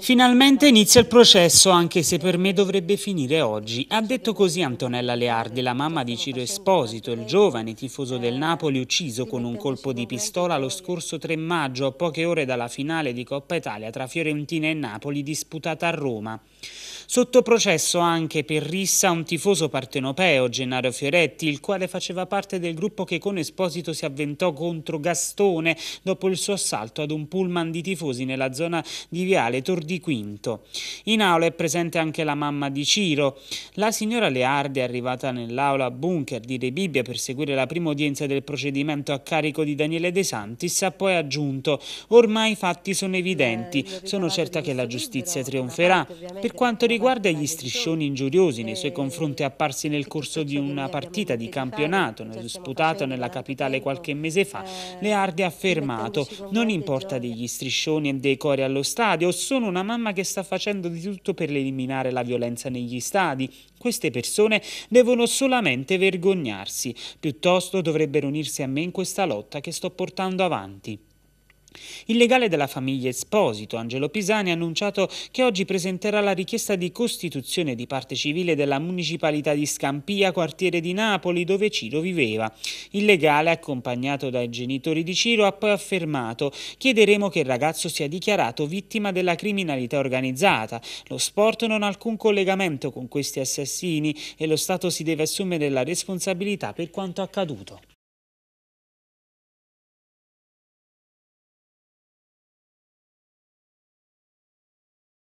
Finalmente inizia il processo, anche se per me dovrebbe finire oggi. Ha detto così Antonella Leardi, la mamma di Ciro Esposito, il giovane tifoso eh, del Napoli ucciso con un colpo di pistola lo scorso 3 maggio, a poche ore dalla finale di Coppa Italia tra Fiorentina e Napoli disputata a Roma. Sotto processo anche per rissa un tifoso partenopeo, Gennaro Fioretti, il quale faceva parte del gruppo che con Esposito si avventò contro Gastone dopo il suo assalto ad un punto pullman di tifosi nella zona di Viale Tor di Quinto. In aula è presente anche la mamma di Ciro. La signora Leardi è arrivata nell'aula bunker di De Bibbia per seguire la prima udienza del procedimento a carico di Daniele De Santis, ha poi aggiunto ormai i fatti sono evidenti, eh, sono certa che la giustizia trionferà. Per quanto riguarda gli striscioni ingiuriosi nei suoi eh, confronti apparsi nel corso di una partita di campionato disputata nella capitale qualche mese fa, eh, Leardi ha affermato non importa di degli striscioni e dei cori allo stadio, sono una mamma che sta facendo di tutto per eliminare la violenza negli stadi. Queste persone devono solamente vergognarsi, piuttosto dovrebbero unirsi a me in questa lotta che sto portando avanti. Il legale della famiglia Esposito, Angelo Pisani, ha annunciato che oggi presenterà la richiesta di costituzione di parte civile della municipalità di Scampia, quartiere di Napoli, dove Ciro viveva. Il legale, accompagnato dai genitori di Ciro, ha poi affermato chiederemo che il ragazzo sia dichiarato vittima della criminalità organizzata. Lo sport non ha alcun collegamento con questi assassini e lo Stato si deve assumere la responsabilità per quanto accaduto.